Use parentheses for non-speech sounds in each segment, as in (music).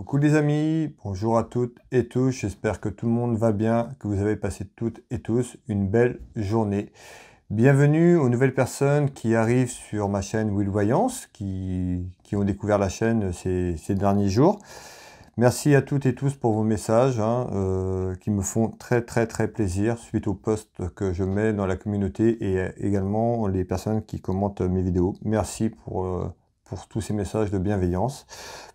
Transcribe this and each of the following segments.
Coucou les amis, bonjour à toutes et tous, j'espère que tout le monde va bien, que vous avez passé toutes et tous une belle journée. Bienvenue aux nouvelles personnes qui arrivent sur ma chaîne Willvoyance, qui, qui ont découvert la chaîne ces, derniers jours. Merci à toutes et tous pour vos messages hein, euh, qui me font très très très plaisir suite aux posts que je mets dans la communauté et également les personnes qui commentent mes vidéos. Merci pour... Euh, pour tous ces messages de bienveillance.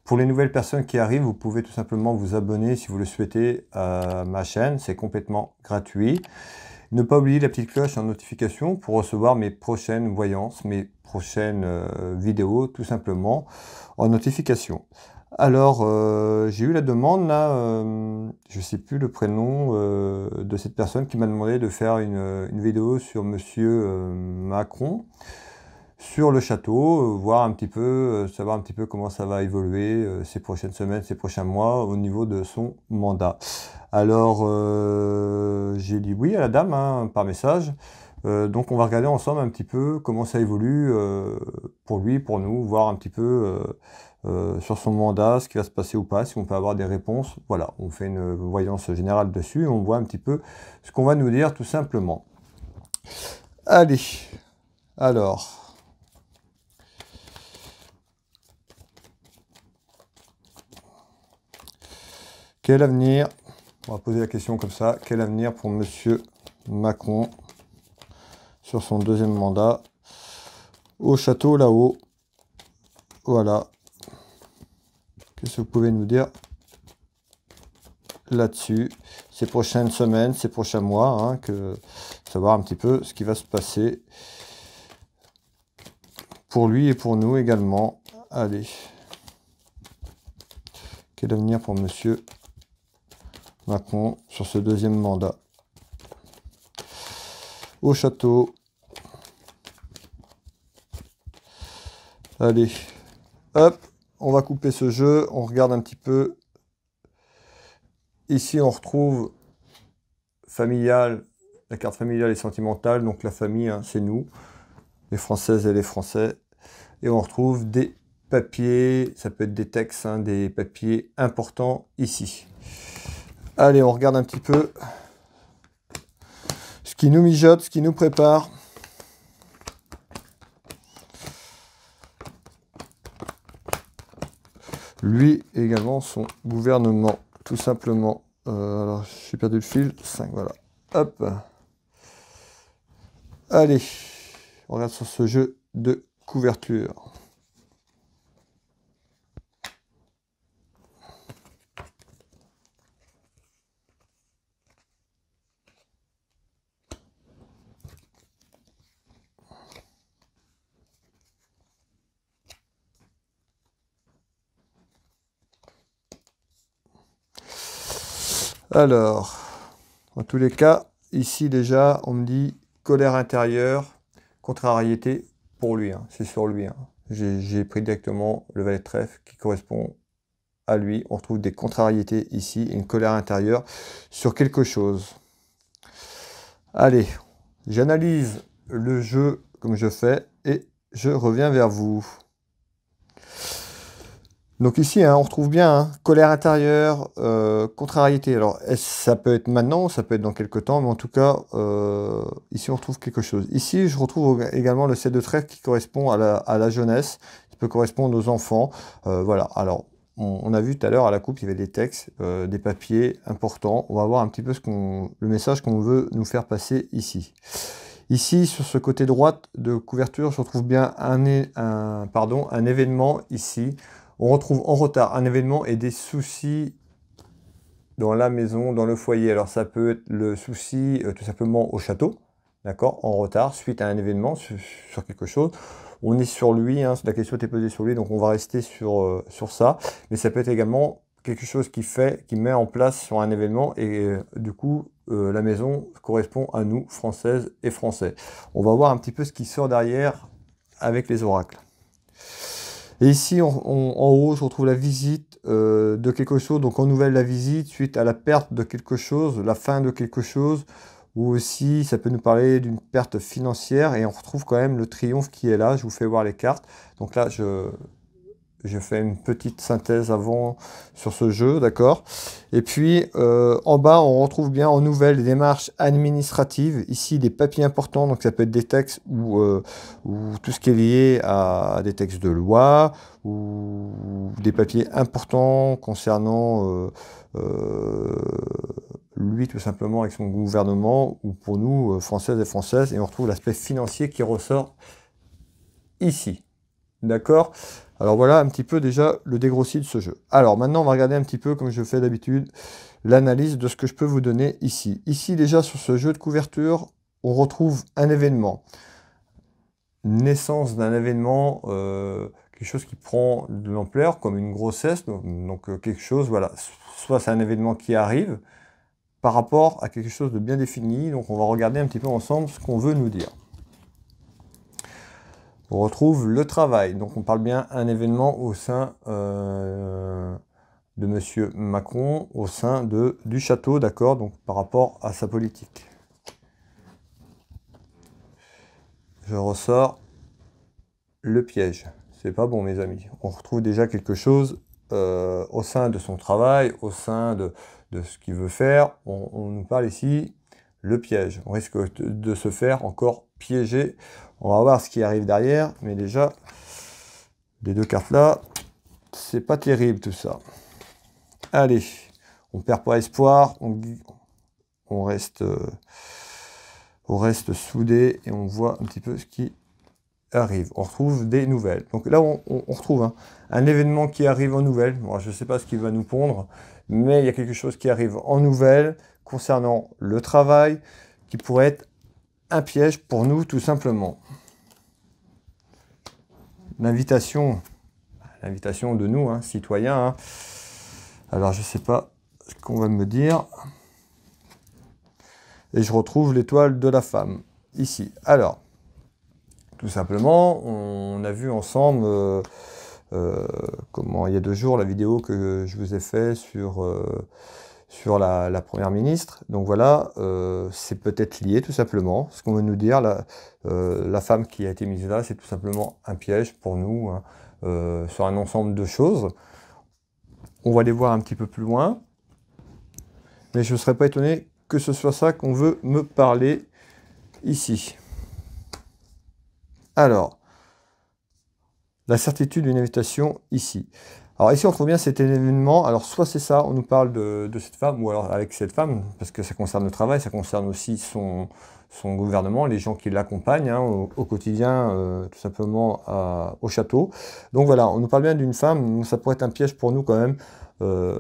Pour les nouvelles personnes qui arrivent, vous pouvez tout simplement vous abonner si vous le souhaitez à ma chaîne. C'est complètement gratuit. Ne pas oublier la petite cloche en notification pour recevoir mes prochaines voyances, mes prochaines euh, vidéos tout simplement en notification. Alors, euh, j'ai eu la demande, là, euh, je ne sais plus le prénom de cette personne qui m'a demandé de faire une vidéo sur Monsieur Macron sur le château, euh, voir un petit peu, euh, savoir un petit peu comment ça va évoluer euh, ces prochaines semaines, ces prochains mois au niveau de son mandat. Alors j'ai dit oui à la dame hein, par message. donc on va regarder ensemble un petit peu comment ça évolue pour lui, pour nous, voir un petit peu sur son mandat, ce qui va se passer ou pas, si on peut avoir des réponses. Voilà, on fait une voyance générale dessus et on voit un petit peu ce qu'on va nous dire tout simplement. Allez, alors, Quel avenir On va poser la question comme ça. Quel avenir pour Monsieur Macron sur son deuxième mandat au château là-haut Voilà. Qu'est-ce que vous pouvez nous dire là-dessus ces prochaines semaines, ces prochains mois, hein, que savoir un petit peu ce qui va se passer pour lui et pour nous également. Allez. Quel avenir pour monsieur maintenant sur ce deuxième mandat au château. Allez, hop, on va couper ce jeu, on regarde un petit peu. Ici, on retrouve familial, la carte familiale et sentimentale, donc la famille, hein, c'est nous, les Françaises et les Français. Et on retrouve des papiers, ça peut être des textes, hein, des papiers importants ici. Allez, on regarde un petit peu ce qui nous mijote, ce qui nous prépare. Lui également, son gouvernement, tout simplement. Euh, alors, alors, suis perdu le fil. 5, voilà. Hop. Allez, on regarde sur ce jeu de couverture. Alors, en tous les cas, ici déjà, on me dit colère intérieure, contrariété pour lui. Hein. C'est sur lui. Hein. J'ai pris directement le valet de trèfle qui correspond à lui. On retrouve des contrariétés ici une colère intérieure sur quelque chose. Allez, j'analyse le jeu comme je fais et je reviens vers vous. Donc ici, hein, on retrouve bien hein, colère intérieure, euh, contrariété. Alors ça peut être maintenant, ça peut être dans quelques temps, mais en tout cas, euh, ici on retrouve quelque chose. Ici, je retrouve également le set de trèfle qui correspond à la, jeunesse, qui peut correspondre aux enfants. Euh, voilà, alors on, a vu tout à l'heure à la coupe, il y avait des textes, des papiers importants. On va voir un petit peu ce le message qu'on veut nous faire passer ici. Ici, sur ce côté droit de couverture, je retrouve bien un événement ici. On retrouve en retard un événement et des soucis dans la maison, dans le foyer. Alors ça peut être le souci euh, tout simplement au château, d'accord, en retard, suite à un événement, sur, quelque chose. On est sur lui, hein, la question était posée sur lui, donc on va rester sur, euh, sur ça. Mais ça peut être également quelque chose qui fait, qui met en place sur un événement et euh, du coup la maison correspond à nous, françaises et français. On va voir un petit peu ce qui sort derrière avec les oracles. Et ici, en haut, on retrouve la visite euh, de quelque chose. Donc, on nouvelle la visite suite à la perte de quelque chose, la fin de quelque chose, ou aussi, ça peut nous parler d'une perte financière. Et on retrouve quand même le triomphe qui est là. Je vous fais voir les cartes. Donc là, je, j'ai fait une petite synthèse avant sur ce jeu, d'accord Et puis, euh, en bas, on retrouve bien en nouvelles démarches administratives. Ici, des papiers importants, donc ça peut être des textes euh, ou, tout ce qui est lié à, des textes de loi ou des papiers importants concernant euh, lui tout simplement avec son gouvernement ou pour nous, Françaises et Françaises. Et on retrouve l'aspect financier qui ressort ici, d'accord alors voilà un petit peu déjà le dégrossi de ce jeu. Alors maintenant, on va regarder un petit peu, comme je fais d'habitude, l'analyse de ce que je peux vous donner ici. Ici déjà, sur ce jeu de couverture, on retrouve un événement. Naissance d'un événement, euh, quelque chose qui prend de l'ampleur, comme une grossesse, donc, euh, quelque chose, voilà, soit c'est un événement qui arrive, par rapport à quelque chose de bien défini, donc on va regarder un petit peu ensemble ce qu'on veut nous dire on retrouve le travail. Donc on parle bien un événement au sein euh, de Monsieur Macron, au sein de, du château, d'accord, donc par rapport à sa politique. Je ressors le piège. C'est pas bon mes amis. On retrouve déjà quelque chose euh, au sein de son travail, au sein de, ce qu'il veut faire. On, on nous parle ici le piège. On risque de se faire encore piéger on va voir ce qui arrive derrière, mais déjà, les deux cartes là, c'est pas terrible tout ça. Allez, on perd pas espoir, on, reste, euh, on reste soudé et on voit un petit peu ce qui arrive. On retrouve des nouvelles. Donc là, on, retrouve hein, un événement qui arrive en nouvelle. Moi, je ne sais pas ce qui va nous pondre, mais il y a quelque chose qui arrive en nouvelle concernant le travail qui pourrait être un piège pour nous, tout simplement. L'invitation, l'invitation de nous, hein, citoyens. Hein. Alors, je ne sais pas ce qu'on va me dire. Et je retrouve l'étoile de la femme, ici. Alors, tout simplement, on a vu ensemble... Euh, euh, comment il y a deux jours la vidéo que je vous ai fait sur euh, sur la, Première ministre. Donc voilà, euh, c'est peut-être lié tout simplement. Ce qu'on veut nous dire, la, euh, la, femme qui a été mise là, c'est tout simplement un piège pour nous hein, euh, sur un ensemble de choses. On va aller voir un petit peu plus loin. Mais je ne serais pas étonné que ce soit ça qu'on veut me parler ici. Alors, la certitude d'une invitation ici. Alors ici on trouve bien cet événement, alors soit c'est ça, on nous parle de, cette femme, ou alors avec cette femme, parce que ça concerne le travail, ça concerne aussi son, son gouvernement, les gens qui l'accompagnent hein, au, quotidien, euh, tout simplement au château. Donc voilà, on nous parle bien d'une femme, ça pourrait être un piège pour nous quand même, euh,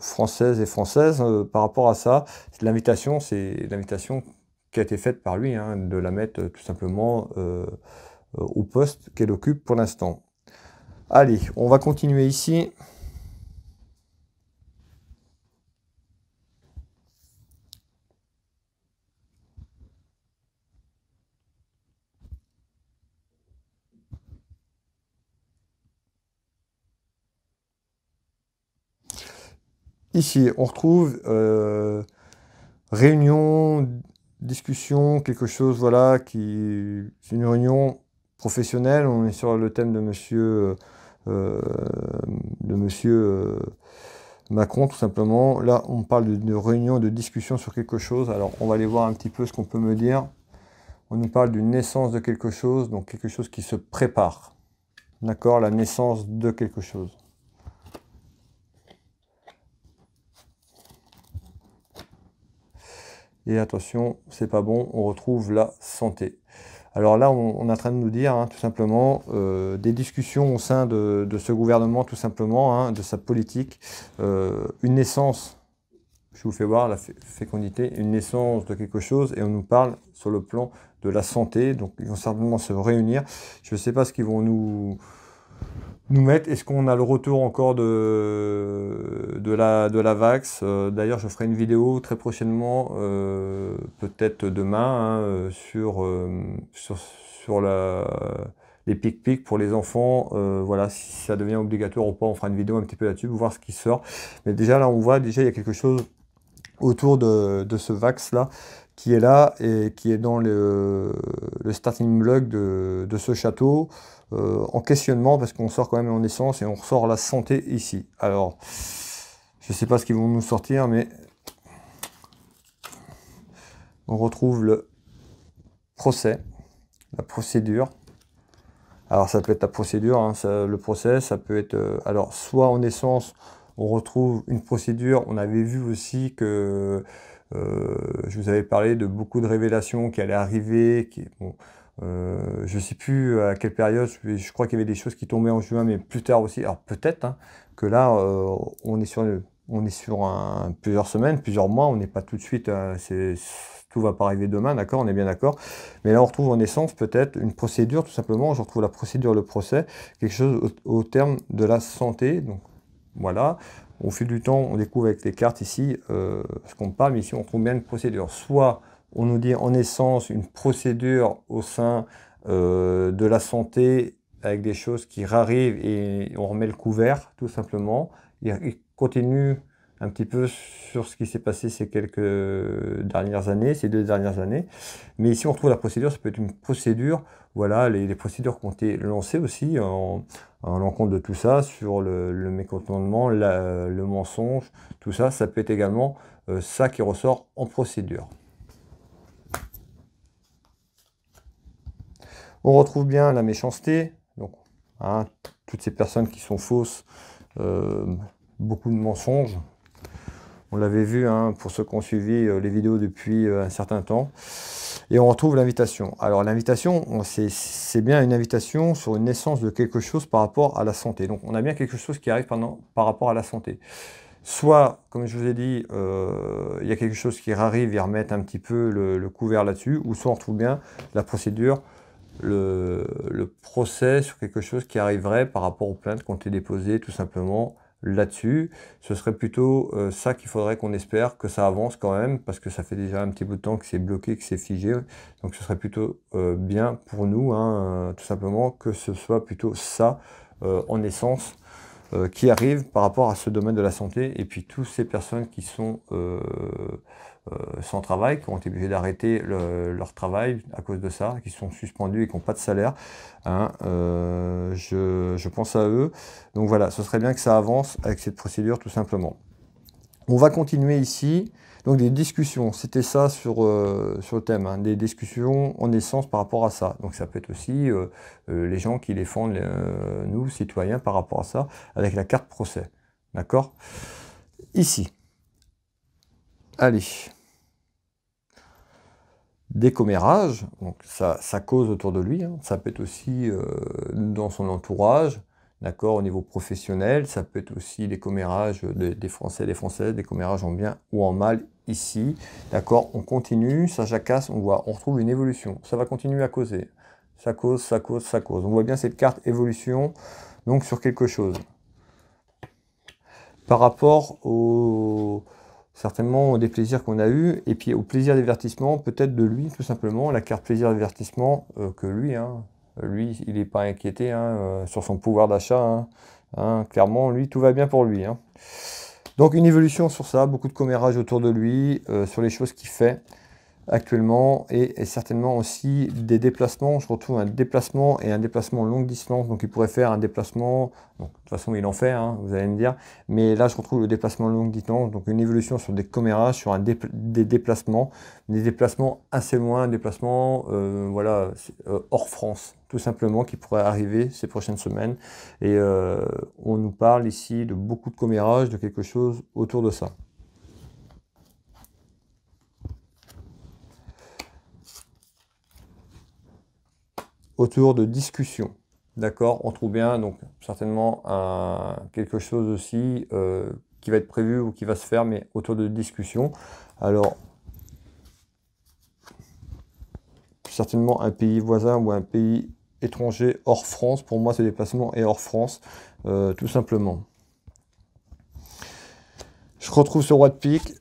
française et française, euh, par rapport à ça. L'invitation, c'est l'invitation qui a été faite par lui, hein, de la mettre tout simplement euh, au poste qu'elle occupe pour l'instant. Allez, on va continuer ici. Ici, on retrouve euh, réunion, discussion, quelque chose, voilà, qui c'est une réunion professionnel, on est sur le thème de monsieur, euh, euh, de monsieur euh, Macron, tout simplement. Là, on parle d'une réunion, de discussion sur quelque chose. Alors, on va aller voir un petit peu ce qu'on peut me dire. On nous parle d'une naissance de quelque chose, donc quelque chose qui se prépare. D'accord La naissance de quelque chose. Et attention, c'est pas bon, on retrouve la santé. Alors là, on, est en train de nous dire, hein, tout simplement, euh, des discussions au sein de, ce gouvernement, tout simplement, hein, de sa politique, euh, une naissance, je vous fais voir la fécondité, une naissance de quelque chose, et on nous parle sur le plan de la santé, donc ils vont simplement se réunir. Je ne sais pas ce qu'ils vont nous nous mettre. Est-ce qu'on a le retour encore de, de, la, de la Vax euh, D'ailleurs, je ferai une vidéo très prochainement, euh, peut-être demain, hein, euh, sur, sur, sur, la, les pic-pic pour les enfants. voilà, si ça devient obligatoire ou pas, on fera une vidéo un petit peu là-dessus, voir ce qui sort. Mais déjà, là, on voit, déjà, il y a quelque chose autour de, de ce Vax-là qui est là et qui est dans le, le starting block de, de ce château. Euh, en questionnement parce qu'on sort quand même en essence et on ressort la santé ici. Alors, je ne sais pas ce qu'ils vont nous sortir, mais on retrouve le procès, la procédure. Alors ça peut être la procédure, hein, le procès, ça peut être... Euh, alors soit en essence, on retrouve une procédure, on avait vu aussi que euh, je vous avais parlé de beaucoup de révélations qui allaient arriver, qui, euh, je ne sais plus euh, à quelle période, je, crois qu'il y avait des choses qui tombaient en juin, mais plus tard aussi. Alors peut-être hein, que là, euh, on est sur, on est sur un, plusieurs semaines, plusieurs mois, on n'est pas tout de suite, tout tout va pas arriver demain, d'accord, on est bien d'accord. Mais là, on retrouve en essence peut-être une procédure, tout simplement, je retrouve la procédure, le procès, quelque chose au, terme de la santé. Donc voilà, au fil du temps, on découvre avec les cartes ici ce qu'on parle, mais ici on trouve bien une procédure. Soit on nous dit en essence une procédure au sein euh, de la santé avec des choses qui rarrivent et on remet le couvert tout simplement. Il continue un petit peu sur ce qui s'est passé ces quelques dernières années, ces deux dernières années. Mais ici, on retrouve la procédure, ça peut être une procédure, voilà, les, procédures qui ont été lancées aussi en, l'encontre de tout ça, sur le, mécontentement, le mensonge, tout ça, ça peut être également euh, ça qui ressort en procédure. On retrouve bien la méchanceté, donc hein, toutes ces personnes qui sont fausses, euh, beaucoup de mensonges. On l'avait vu hein, pour ceux qui ont suivi euh, les vidéos depuis euh, un certain temps. Et on retrouve l'invitation. Alors l'invitation, c'est bien une invitation sur une naissance de quelque chose par rapport à la santé. Donc on a bien quelque chose qui arrive par rapport à la santé. Soit, comme je vous ai dit, il y a quelque chose qui arrive, ils remettent un petit peu le couvert là-dessus, ou soit on retrouve bien la procédure le, procès sur quelque chose qui arriverait par rapport aux plaintes qui ont été déposées tout simplement là-dessus. Ce serait plutôt euh, ça qu'il faudrait qu'on espère que ça avance quand même, parce que ça fait déjà un petit bout de temps que c'est bloqué, que c'est figé. Donc ce serait plutôt euh, bien pour nous, hein, euh, tout simplement, que ce soit plutôt ça en essence euh, qui arrivent par rapport à ce domaine de la santé et puis toutes ces personnes qui sont euh, euh, sans travail, qui ont été obligées d'arrêter leur travail à cause de ça, qui sont suspendues et qui n'ont pas de salaire. Hein, je pense à eux. Donc voilà, ce serait bien que ça avance avec cette procédure tout simplement. On va continuer ici. Donc des discussions, c'était ça sur, euh, sur le thème, hein. des discussions en essence par rapport à ça. Donc ça peut être aussi euh, euh, les gens qui défendent, nous, citoyens, par rapport à ça, avec la carte procès. D'accord Ici. Allez. Décommérages. donc ça, cause autour de lui, hein. ça peut être aussi dans son entourage, d'accord, au niveau professionnel, ça peut être aussi des commérages des, des Français et des Françaises, des commérages en bien ou en mal ici. D'accord On continue, ça jacasse, on voit, on retrouve une évolution. Ça va continuer à causer. Ça cause, ça cause, ça cause. On voit bien cette carte évolution, donc sur quelque chose. Par rapport au certainement des plaisirs qu'on a eus, et puis au plaisir d'avertissement, peut-être de lui, tout simplement, la carte plaisir d'avertissement euh, que lui, hein, lui, il n'est pas inquiété hein, euh, sur son pouvoir d'achat. Hein. Hein, clairement, lui, tout va bien pour lui. Donc une évolution sur ça, beaucoup de commérages autour de lui, euh, sur les choses qu'il fait actuellement et, certainement aussi des déplacements. Je retrouve un déplacement et un déplacement longue distance. Donc il pourrait faire un déplacement, de toute façon il en fait, hein, vous allez me dire. Mais là je retrouve le déplacement longue distance, donc une évolution sur des commérages, sur un des déplacements, des déplacements assez loin, des déplacements euh, voilà, euh, hors France tout simplement qui pourrait arriver ces prochaines semaines. Et euh, on nous parle ici de beaucoup de commérages, de quelque chose autour de ça. autour de discussion, D'accord On trouve bien, donc certainement un, quelque chose aussi euh, qui va être prévu ou qui va se faire, mais autour de discussion. Alors, certainement un pays voisin ou un pays étranger hors France. Pour moi, ce déplacement est hors France, euh, tout simplement. Je retrouve ce roi de pique.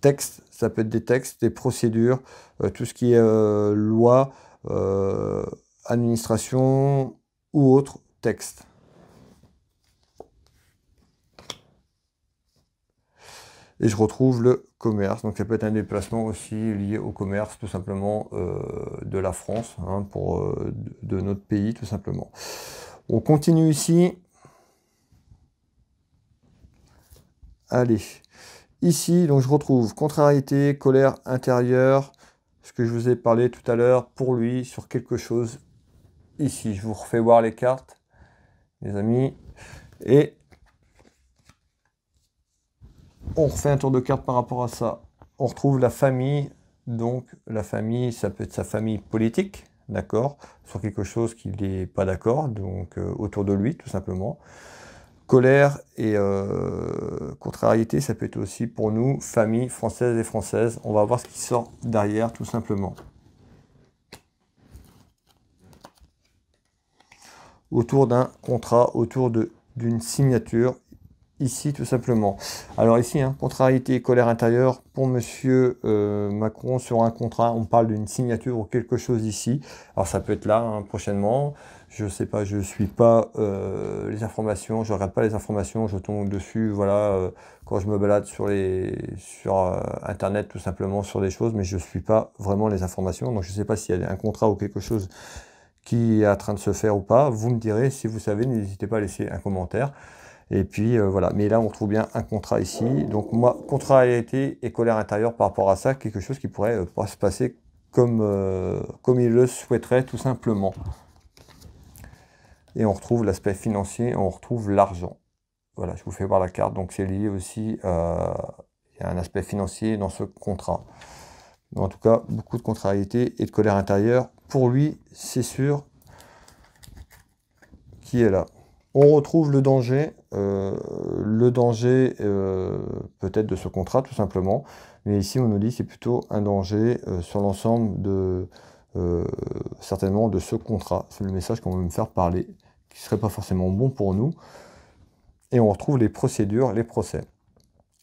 Texte ça peut être des textes, des procédures, euh, tout ce qui est euh, loi, euh, administration ou autre texte. Et je retrouve le commerce. Donc ça peut être un déplacement aussi lié au commerce tout simplement de la France, hein, pour, de notre pays tout simplement. On continue ici. Allez. Ici, donc je retrouve contrariété, colère intérieure, ce que je vous ai parlé tout à l'heure pour lui sur quelque chose. Ici, je vous refais voir les cartes, les amis. Et on refait un tour de cartes par rapport à ça. On retrouve la famille. Donc la famille, ça peut être sa famille politique, d'accord, sur quelque chose qu'il n'est pas d'accord, donc euh, autour de lui, tout simplement colère et euh, contrariété, ça peut être aussi pour nous, famille française et françaises. On va voir ce qui sort derrière, tout simplement. Autour d'un contrat, autour d'une signature, ici tout simplement. Alors ici, hein, contrariété et colère intérieure, pour Monsieur euh, Macron, sur un contrat, on parle d'une signature ou quelque chose ici. Alors ça peut être là, hein, prochainement je sais pas, je suis pas euh, les informations, je regarde pas les informations, je tombe dessus, voilà, euh, quand je me balade sur sur euh, internet tout simplement sur des choses, mais je ne suis pas vraiment les informations, donc je ne sais pas s'il y a un contrat ou quelque chose qui est en train de se faire ou pas. Vous me direz si vous savez, n'hésitez pas à laisser un commentaire. Et puis voilà, mais là on trouve bien un contrat ici. Donc moi, contrat contrariété et colère intérieure par rapport à ça, quelque chose qui pourrait pas se passer comme il le souhaiterait tout simplement. Et on retrouve l'aspect financier, on retrouve l'argent. Voilà, je vous fais voir la carte. Donc c'est lié aussi à euh, un aspect financier dans ce contrat. en tout cas, beaucoup de contrariété et de colère intérieure. Pour lui, c'est sûr qui est là. On retrouve le danger, euh, le danger euh, peut-être de ce contrat tout simplement, mais ici on nous dit c'est plutôt un danger sur l'ensemble de certainement de ce contrat. C'est le message qu'on veut me faire parler qui ne pas forcément bon pour nous. Et on retrouve les procédures, les procès.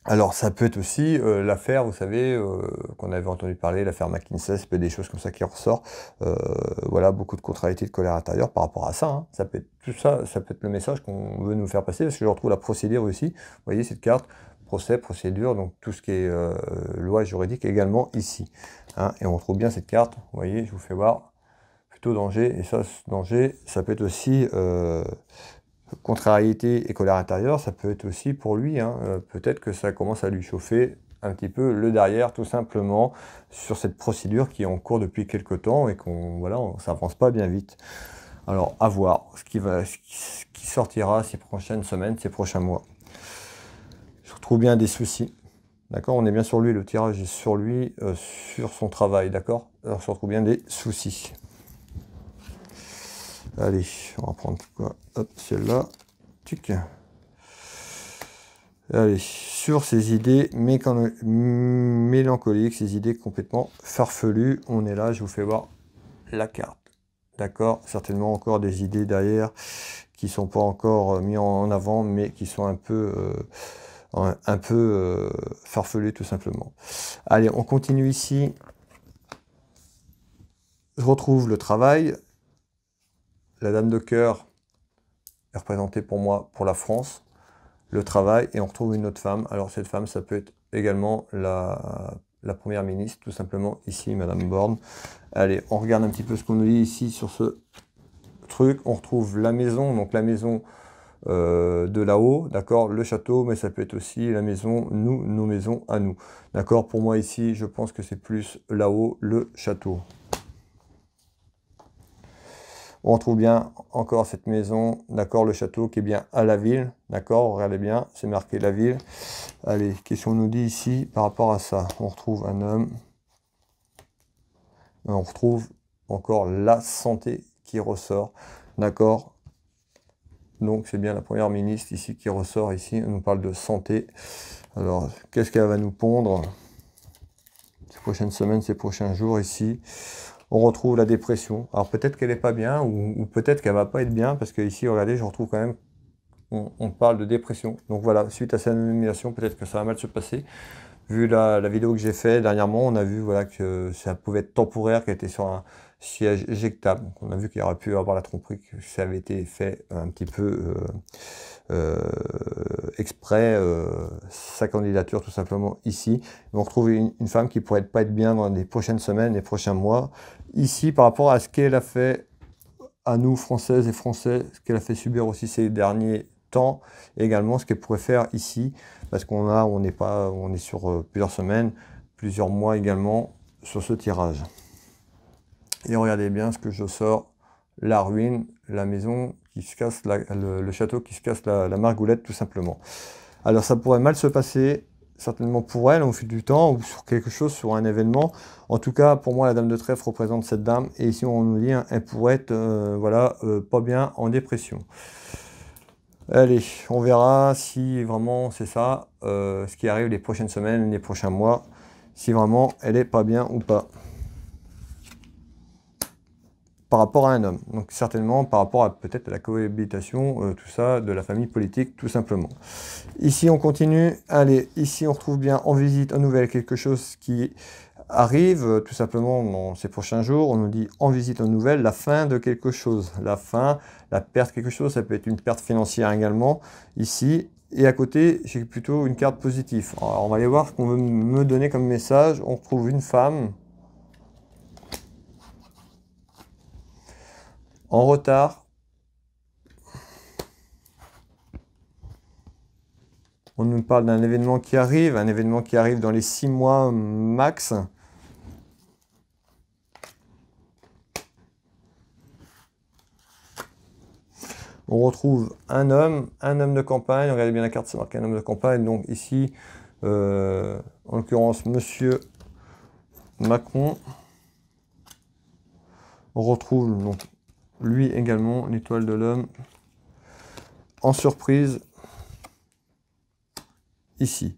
Alors ça peut être aussi euh, l'affaire, vous savez, euh, qu'on avait entendu parler, l'affaire McKinsey, ça peut être des choses comme ça qui ressort. Euh, voilà, beaucoup de contrariétés de colère intérieure par rapport à ça. Hein. Ça peut être tout ça, ça peut être le message qu'on veut nous faire passer, parce que je retrouve la procédure aussi. Vous voyez cette carte, procès, procédure, donc tout ce qui est loi juridique également ici. Hein. Et on retrouve bien cette carte, vous voyez, je vous fais voir, danger. Et ça, ce danger, ça peut être aussi euh, contrariété et colère intérieure. Ça peut être aussi pour lui. Hein. Euh, peut-être que ça commence à lui chauffer un petit peu le derrière, tout simplement, sur cette procédure qui est en cours depuis quelques temps et qu'on voilà, on avance pas bien vite. Alors, à voir ce qui, va, ce qui sortira ces prochaines semaines, ces prochains mois. Je retrouve bien des soucis. D'accord On est bien sur lui, le tirage est sur lui, euh, sur son travail, d'accord alors je retrouve bien des soucis. Allez, on va prendre celle-là. Tic. Allez, sur ces idées mélancoliques, ces idées complètement farfelues, on est là, je vous fais voir la carte. D'accord Certainement encore des idées derrière qui sont pas encore euh, mises en avant, mais qui sont un peu, euh, un peu euh, farfelues tout simplement. Allez, on continue ici. Je retrouve le travail, la dame de cœur est représentée pour moi pour la France, le travail, et on retrouve une autre femme. Alors cette femme, ça peut être également la, première ministre, tout simplement ici, Madame Borne. Allez, on regarde un petit peu ce qu'on nous dit ici sur ce truc. On retrouve la maison, donc la maison euh, de là-haut, d'accord, le château, mais ça peut être aussi la maison, nous, nos maisons à nous. D'accord, pour moi ici, je pense que c'est plus là-haut, le château. On retrouve bien encore cette maison, d'accord, le château qui est bien à la ville, d'accord, regardez bien, c'est marqué la ville. Allez, qu'est-ce qu'on nous dit ici par rapport à ça On retrouve un homme, on retrouve encore la santé qui ressort, d'accord donc c'est bien la première ministre ici qui ressort ici, on nous parle de santé. Alors qu'est-ce qu'elle va nous pondre ces prochaines semaines, ces prochains jours ici on retrouve la dépression. Alors peut-être qu'elle n'est pas bien ou, peut-être qu'elle va pas être bien parce que ici, regardez, je retrouve quand même, on, parle de dépression. Donc voilà, suite à cette nomination, peut-être que ça va mal se passer. Vu la, vidéo que j'ai fait dernièrement, on a vu voilà que ça pouvait être temporaire, qu'elle était sur un, siège éjectable. on a vu qu'il aurait pu avoir la tromperie, que ça avait été fait un petit peu euh, euh, exprès, euh, sa candidature tout simplement ici. On retrouve une, femme qui pourrait pas être bien dans les prochaines semaines, les prochains mois, ici par rapport à ce qu'elle a fait à nous, Françaises et Français, ce qu'elle a fait subir aussi ces derniers temps, et également ce qu'elle pourrait faire ici, parce qu'on a, on n'est pas, on est sur plusieurs semaines, plusieurs mois également sur ce tirage. Et regardez bien ce que je sors. La ruine, la maison qui se casse, le, château qui se casse la, margoulette tout simplement. Alors ça pourrait mal se passer, certainement pour elle au fil du temps, ou sur quelque chose, sur un événement. En tout cas, pour moi, la dame de trèfle représente cette dame. Et ici, on nous dit, hein, elle pourrait être euh, voilà, euh, pas bien en dépression. Allez, on verra si vraiment c'est ça, euh, ce qui arrive les prochaines semaines, les prochains mois, si vraiment elle est pas bien ou pas par rapport à un homme. Donc certainement par rapport à peut-être la cohabitation, euh, tout ça, de la famille politique, tout simplement. Ici, on continue. Allez, ici, on retrouve bien en visite, en nouvelle, quelque chose qui arrive euh, tout simplement dans ces prochains jours. On nous dit en visite en nouvelle la fin de quelque chose. La fin, la perte quelque chose, ça peut être une perte financière également. Ici, et à côté, j'ai plutôt une carte positive. Alors, on va aller voir ce qu'on veut me donner comme message. On retrouve une femme en retard. On nous parle d'un événement qui arrive, un événement qui arrive dans les six mois euh, max. on retrouve un homme, un homme de campagne. Regardez bien la carte, c'est marqué un homme de campagne. Donc ici, euh, en l'occurrence, Monsieur Macron. On retrouve donc lui également, l'étoile de l'homme. En surprise, ici.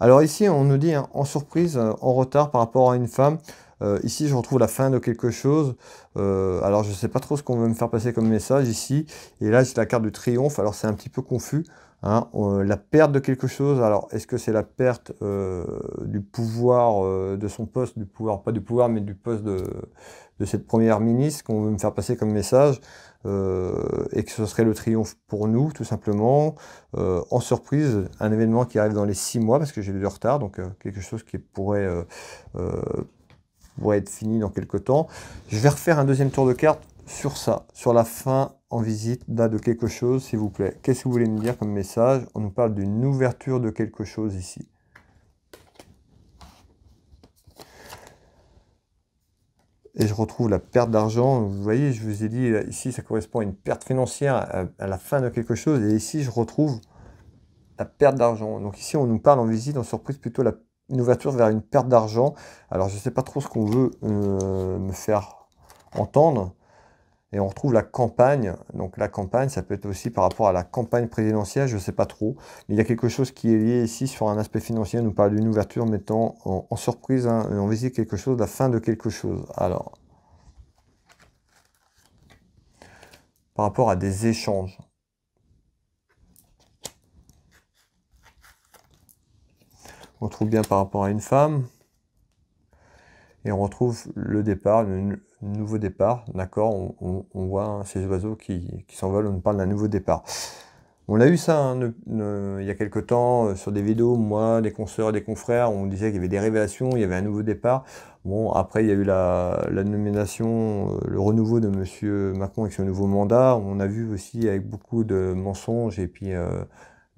Alors ici, on nous dit hein, en surprise, en retard par rapport à une femme. Euh, ici, je retrouve la fin de quelque chose. Euh, alors, je ne sais pas trop ce qu'on veut me faire passer comme message ici. Et là, c'est la carte du triomphe. Alors, c'est un petit peu confus. Hein, euh, la perte de quelque chose, alors est-ce que c'est la perte euh, du pouvoir euh, de son poste, du pouvoir, pas du pouvoir, mais du poste de, cette première ministre qu'on veut me faire passer comme message, et que ce serait le triomphe pour nous, tout simplement, en surprise, un événement qui arrive dans les six mois, parce que j'ai eu du retard, donc quelque chose qui pourrait, pourrait être fini dans quelques temps. Je vais refaire un deuxième tour de carte sur ça, sur la fin en visite d'un de quelque chose, s'il vous plaît. Qu'est-ce que vous voulez me dire comme message On nous parle d'une ouverture de quelque chose ici. Et je retrouve la perte d'argent. Vous voyez, je vous ai dit, ici, ça correspond à une perte financière à, la fin de quelque chose. Et ici, je retrouve la perte d'argent. Donc ici, on nous parle en visite, en surprise, plutôt la, une ouverture vers une perte d'argent. Alors, je ne sais pas trop ce qu'on veut euh, me faire entendre. Et on retrouve la campagne. Donc la campagne, ça peut être aussi par rapport à la campagne présidentielle, je ne sais pas trop. il y a quelque chose qui est lié ici sur un aspect financier. Nous parle d'une ouverture mettant en, surprise, hein, on visite quelque chose, la fin de quelque chose. Alors, par rapport à des échanges. On trouve bien par rapport à une femme et on retrouve le départ, le nouveau départ, d'accord on, voit hein, ces oiseaux qui, s'envolent, on parle d'un nouveau départ. On a eu ça hein, il y a quelque temps euh, sur des vidéos, moi, des consoeurs, des confrères, on disait qu'il y avait des révélations, il y avait un nouveau départ. Bon, après, il y a eu la, nomination, euh, le renouveau de Monsieur Macron avec son nouveau mandat. On a vu aussi avec beaucoup de mensonges et puis euh,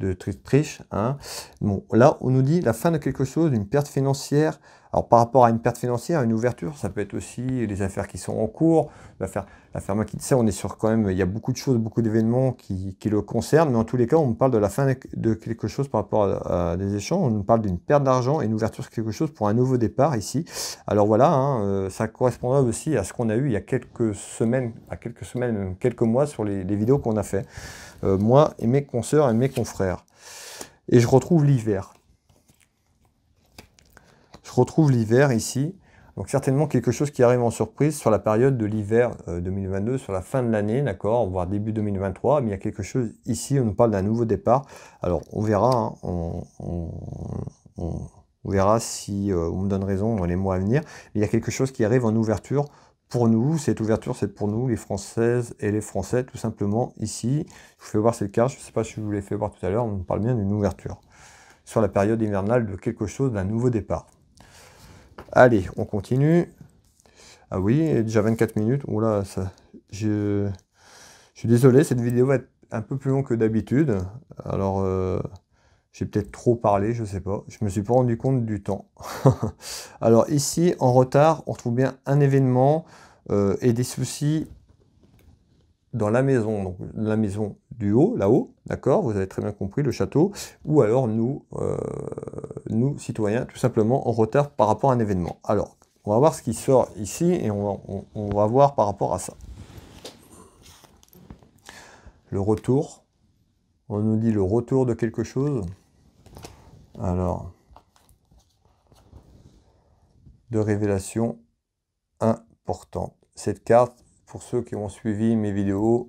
de triche. Hein. Bon, là, on nous dit la fin de quelque chose, une perte financière alors par rapport à une perte financière, une ouverture, ça peut être aussi les affaires qui sont en cours, l'affaire, l'affaire McKinsey, on est sur quand même, il y a beaucoup de choses, beaucoup d'événements qui, le concernent, mais en tous les cas, on parle de la fin de quelque chose par rapport à, des échanges, on parle d'une perte d'argent et une ouverture sur quelque chose pour un nouveau départ ici. Alors voilà, hein, euh, ça correspondra aussi à ce qu'on a eu il y a quelques semaines, à quelques semaines, quelques mois sur les, vidéos qu'on a fait, euh, moi et mes consoeurs et mes confrères. Et je retrouve l'hiver retrouve l'hiver ici. Donc certainement quelque chose qui arrive en surprise sur la période de l'hiver 2022, euh, sur la fin de l'année, d'accord, voire début 2023. Mais il y a quelque chose ici, on nous parle d'un nouveau départ. Alors on verra, hein, on, verra si euh, on me donne raison dans les mois à venir. il y a quelque chose qui arrive en ouverture pour nous. Cette ouverture, c'est pour nous, les Françaises et les Français, tout simplement ici. Je vous fais voir cette carte, je ne sais pas si je vous l'ai fait voir tout à l'heure, on parle bien d'une ouverture sur la période hivernale de quelque chose d'un nouveau départ. Allez, on continue. Ah oui, déjà 24 minutes. Oula, oh ça. Je, suis désolé, cette vidéo va être un peu plus longue que d'habitude. Alors, euh, j'ai peut-être trop parlé, je ne sais pas. Je me suis pas rendu compte du temps. (laughs) Alors ici, en retard, on retrouve bien un événement euh, et des soucis dans la maison, donc la maison du haut, là-haut, d'accord, vous avez très bien compris, le château, ou alors nous, euh, nous, citoyens, tout simplement en retard par rapport à un événement. Alors, on va voir ce qui sort ici et on va voir par rapport à ça. Le retour, on nous dit le retour de quelque chose. Alors, de révélation importante. Cette carte pour ceux qui ont suivi mes vidéos,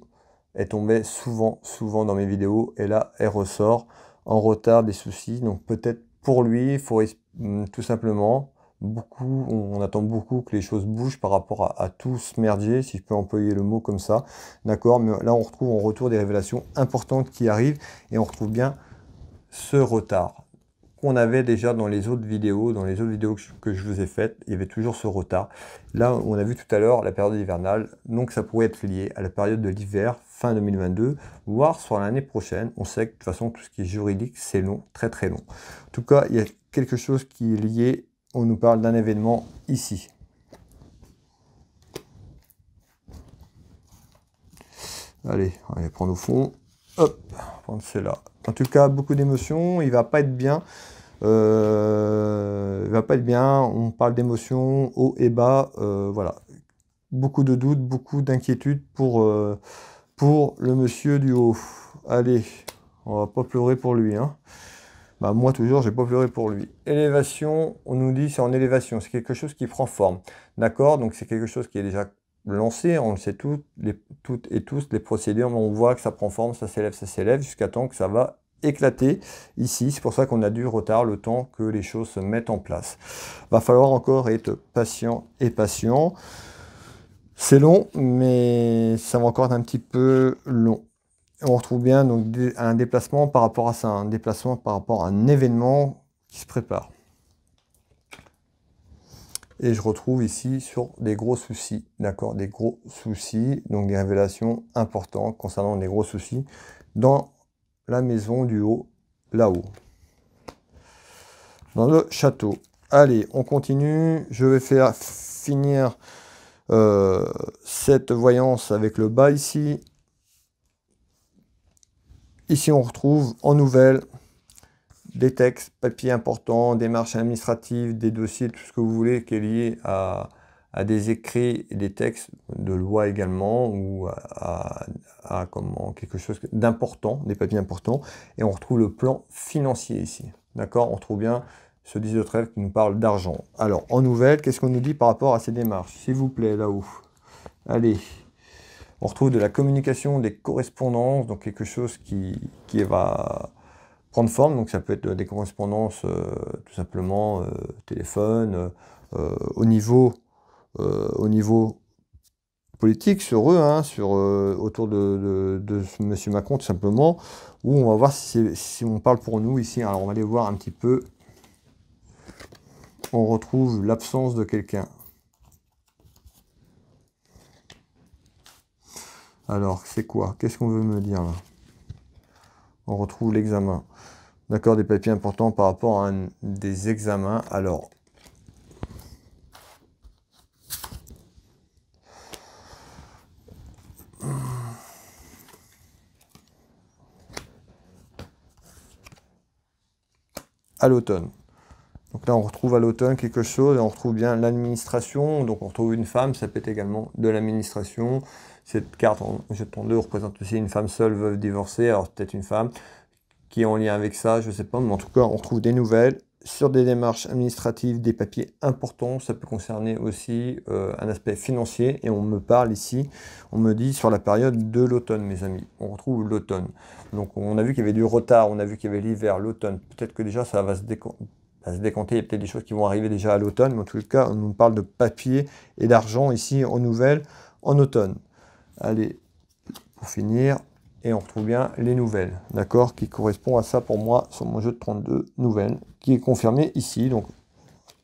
elle tombait souvent, souvent dans mes vidéos. Et là, elle ressort en retard des soucis. Donc peut-être pour lui, il faut hum, tout simplement beaucoup, on, attend beaucoup que les choses bougent par rapport à, à tout ce merdier, si je peux employer le mot comme ça, d'accord Mais là, on retrouve en retour des révélations importantes qui arrivent et on retrouve bien ce retard qu'on avait déjà dans les autres vidéos, dans les autres vidéos que je, vous ai faites, il y avait toujours ce retard. Là, on a vu tout à l'heure la période hivernale, donc ça pourrait être lié à la période de l'hiver, fin 2022, voire sur l'année prochaine. On sait que de toute façon, tout ce qui est juridique, c'est long, très très long. En tout cas, il y a quelque chose qui est lié, on nous parle d'un événement ici. Allez, on va prendre au fond. Hop, on prendre celle-là en tout cas beaucoup d'émotions, il va pas être bien. Euh, il va pas être bien, on parle d'émotions, haut et bas, euh, voilà. Beaucoup de doutes, beaucoup d'inquiétudes pour, euh, pour le monsieur du haut. Allez, on va pas pleurer pour lui. Hein. Bah, moi toujours, j'ai pas pleuré pour lui. Élévation, on nous dit c'est en élévation, c'est quelque chose qui prend forme. D'accord Donc c'est quelque chose qui est déjà lancer, on le sait toutes, toutes et tous, les procédures, on voit que ça prend forme, ça s'élève, ça s'élève, jusqu'à temps que ça va éclater ici. C'est pour ça qu'on a du retard, le temps que les choses se mettent en place. Va falloir encore être patient et patient. C'est long, mais ça va encore être un petit peu long. On retrouve bien donc, un déplacement par rapport à ça, un déplacement par rapport à un événement qui se prépare. Et je retrouve ici sur des gros soucis, d'accord Des gros soucis, donc des révélations importantes concernant des gros soucis dans la maison du haut, là-haut. Dans le château. Allez, on continue. Je vais faire finir euh, cette voyance avec le bas ici. Ici, on retrouve en nouvelle des textes, papiers importants, démarches administratives, des dossiers, tout ce que vous voulez qui est lié à, des écrits et des textes de loi également ou à, comment, quelque chose d'important, des papiers importants. Et on retrouve le plan financier ici. D'accord On retrouve bien ce 10 de trêve qui nous parle d'argent. Alors, en nouvelle, qu'est-ce qu'on nous dit par rapport à ces démarches S'il vous plaît, là-haut. Allez. On retrouve de la communication, des correspondances, donc quelque chose qui, qui va prendre forme. Donc ça peut être euh, des correspondances euh, tout simplement euh, téléphone, au niveau, au niveau politique sur eux, hein, sur, autour de, de, de M. Macron tout simplement, où on va voir si, on parle pour nous ici. Alors on va aller voir un petit peu. On retrouve l'absence de quelqu'un. Alors c'est quoi Qu'est-ce qu'on veut me dire là on retrouve l'examen. D'accord, des papiers importants par rapport à des examens. Alors, à l'automne on retrouve à l'automne quelque chose, on retrouve bien l'administration, donc on retrouve une femme, ça peut être également de l'administration. Cette carte en jeton 2 représente aussi une femme seule, veuve, divorcée, alors peut-être une femme qui est en lien avec ça, je ne sais pas, mais en tout cas, on retrouve des nouvelles sur des démarches administratives, des papiers importants, ça peut concerner aussi euh, un aspect financier, et on me parle ici, on me dit sur la période de l'automne, mes amis, on retrouve l'automne. Donc on a vu qu'il y avait du retard, on a vu qu'il y avait l'hiver, l'automne, peut-être que déjà ça va se à se décompter. Il y a peut-être des choses qui vont arriver déjà à l'automne, mais en tout cas, on nous parle de papier et d'argent ici en nouvelles en automne. Allez, pour finir, et on retrouve bien les nouvelles, d'accord, qui correspond à ça pour moi sur mon jeu de 32 nouvelles, qui est confirmé ici, donc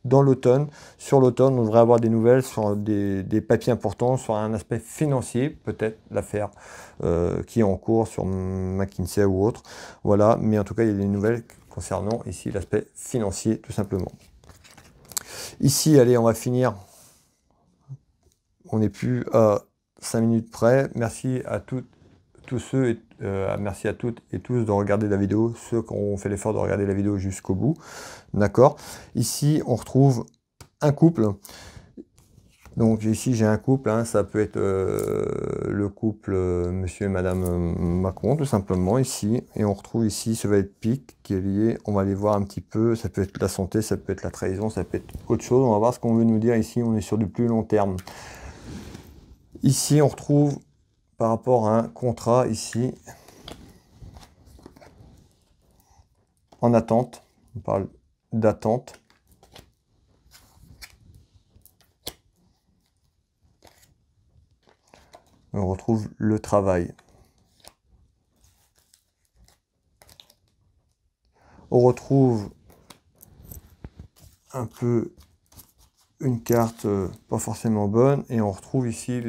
dans l'automne. Sur l'automne, on devrait avoir des nouvelles sur des, papiers importants, sur un aspect financier, peut-être l'affaire euh, qui est en cours sur McKinsey ou autre. Voilà, mais en tout cas, il y a des nouvelles concernant ici l'aspect financier tout simplement. Ici, allez, on va finir. On n'est plus à 5 minutes près. Merci à toutes, tous ceux et euh, merci à toutes et tous de regarder la vidéo, ceux qui ont fait l'effort de regarder la vidéo jusqu'au bout. D'accord Ici, on retrouve un couple donc ici j'ai un couple, hein. ça peut être euh, le couple euh, Monsieur et Madame euh, Macron tout simplement ici. Et on retrouve ici ce va être pique qui est lié, on va aller voir un petit peu, ça peut être la santé, ça peut être la trahison, ça peut être autre chose. On va voir ce qu'on veut nous dire ici, on est sur du plus long terme. Ici on retrouve par rapport à un contrat ici, en attente, on parle d'attente. on retrouve le travail. On retrouve un peu une carte euh, pas forcément bonne et on retrouve ici,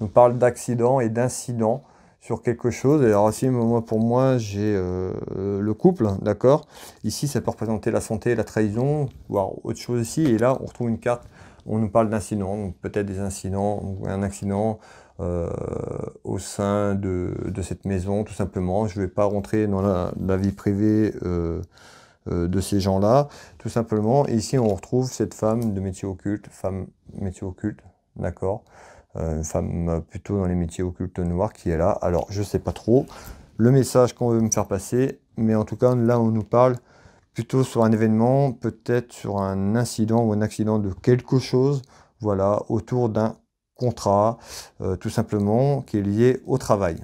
on parle d'accident et d'incident sur quelque chose. Et alors ici, moi, pour moi, j'ai euh, le couple, d'accord Ici, ça peut représenter la santé, la trahison, voire autre chose ici. Et là, on retrouve une carte, on nous parle d'incident peut-être des incidents, ou un accident, euh, au sein de, cette maison, tout simplement. Je ne vais pas rentrer dans la, vie privée euh, euh, de ces gens-là, tout simplement. ici, on retrouve cette femme de métier occulte, femme métier occulte, d'accord Une femme plutôt dans les métiers occultes noirs qui est là. Alors, je ne sais pas trop le message qu'on veut me faire passer, mais en tout cas, là, on nous parle plutôt sur un événement, peut-être sur un incident ou un accident de quelque chose, voilà, autour d'un contrat, euh, tout simplement, qui est lié au travail.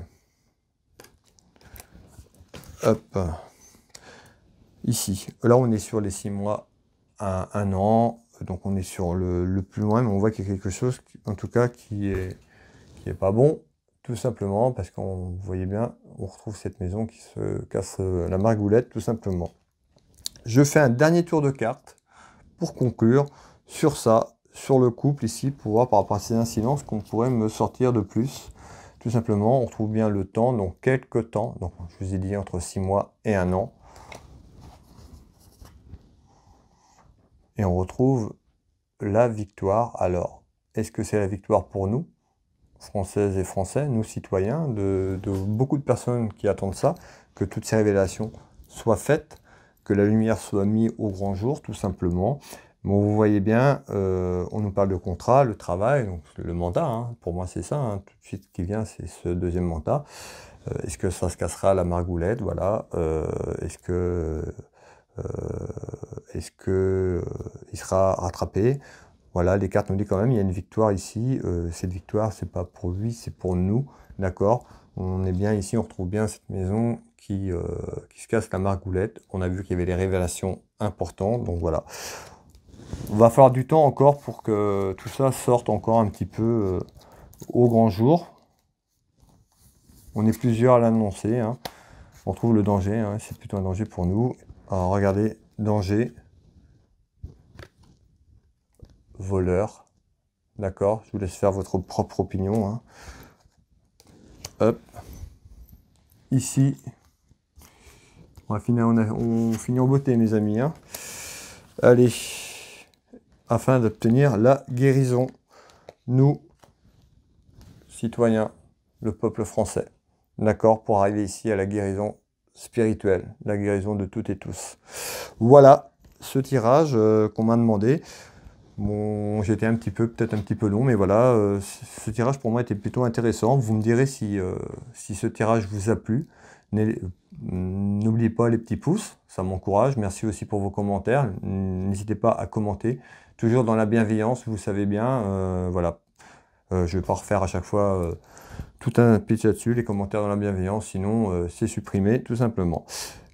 Hop. Ici. Là, on est sur les six mois à un an. Donc, on est sur le, plus loin, mais on voit qu'il y a quelque chose, en tout cas, qui n'est qui est pas bon. Tout simplement parce qu'on voyait bien, on retrouve cette maison qui se casse euh, la margoulette, tout simplement. Je fais un dernier tour de carte pour conclure sur ça, sur le couple ici pour voir par rapport à ces incidences qu'on pourrait me sortir de plus. Tout simplement, on retrouve bien le temps, donc quelques temps, donc je vous ai dit entre six mois et un an. Et on retrouve la victoire. Alors, est-ce que c'est la victoire pour nous, Françaises et Français, nous citoyens, de beaucoup de personnes qui attendent ça, que toutes ces révélations soient faites, que la lumière soit mise au grand jour, tout simplement Bon, vous voyez bien, euh, on nous parle de contrat, le travail, donc le mandat, hein. pour moi c'est ça, hein. tout de suite qui vient, c'est ce deuxième mandat. Euh, est-ce que ça se cassera la margoulette, voilà euh, Est-ce que... Euh, est-ce que il sera rattrapé Voilà, les cartes nous disent quand même, il y a une victoire ici. cette victoire, c'est pas pour lui, c'est pour nous, d'accord On est bien ici, on retrouve bien cette maison qui, qui se casse la margoulette. On a vu qu'il y avait des révélations importantes, donc voilà on va falloir du temps encore pour que tout ça sorte encore un petit peu euh, au grand jour. On est plusieurs à l'annoncer. Hein. On trouve le danger, hein, c'est plutôt un danger pour nous. Alors regardez, danger, voleur. D'accord, je vous laisse faire votre propre opinion. Hein. Hop. Ici, va on, on finit en beauté, mes amis. Allez afin d'obtenir la guérison. Nous, citoyens, le peuple français, d'accord pour arriver ici à la guérison spirituelle, la guérison de toutes et tous. Voilà ce tirage euh, qu'on m'a demandé. Bon, j'étais un petit peu, peut-être un petit peu long, mais voilà, euh, ce tirage pour moi était plutôt intéressant. Vous me direz si euh, ce tirage vous a plu. N'oubliez pas les petits pouces, ça m'encourage. Merci aussi pour vos commentaires. N'hésitez pas à commenter. Toujours dans la bienveillance, vous savez bien. Euh, voilà. Euh, je ne vais pas refaire à chaque fois euh, tout un pitch là-dessus, les commentaires dans la bienveillance, sinon c'est supprimé tout simplement.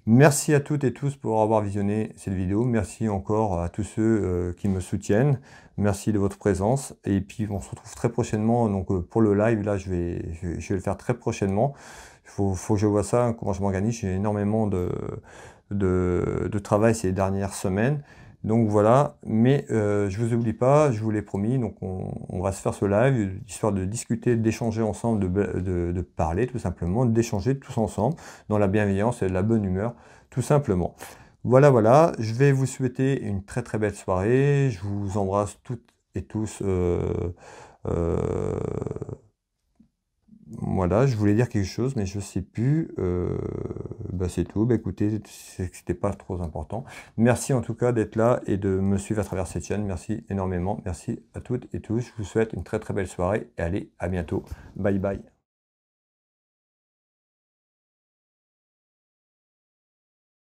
Merci à toutes et tous pour avoir visionné cette vidéo. Merci encore à tous ceux qui me soutiennent. Merci de votre présence. Et puis on se retrouve très prochainement donc, pour le live. Là, je vais, je vais le faire très prochainement. Il faut, que je vois ça, comment je m'organise. J'ai énormément de, de, travail ces dernières semaines. Donc voilà, mais euh, je vous oublie pas, je vous l'ai promis, donc on, va se faire ce live, histoire de discuter, d'échanger ensemble, de, parler tout simplement, d'échanger tous ensemble, dans la bienveillance et la bonne humeur, tout simplement. Voilà, voilà, je vais vous souhaiter une très très belle soirée, je vous embrasse toutes et tous. Euh, euh, voilà, je voulais dire quelque chose, mais je sais plus. Euh, bah, c'est tout. Bah écoutez, c'était pas trop important. Merci en tout cas d'être là et de me suivre à travers cette chaîne. Merci énormément. Merci à toutes et tous. Je vous souhaite une très très belle soirée et allez, à bientôt. Bye bye.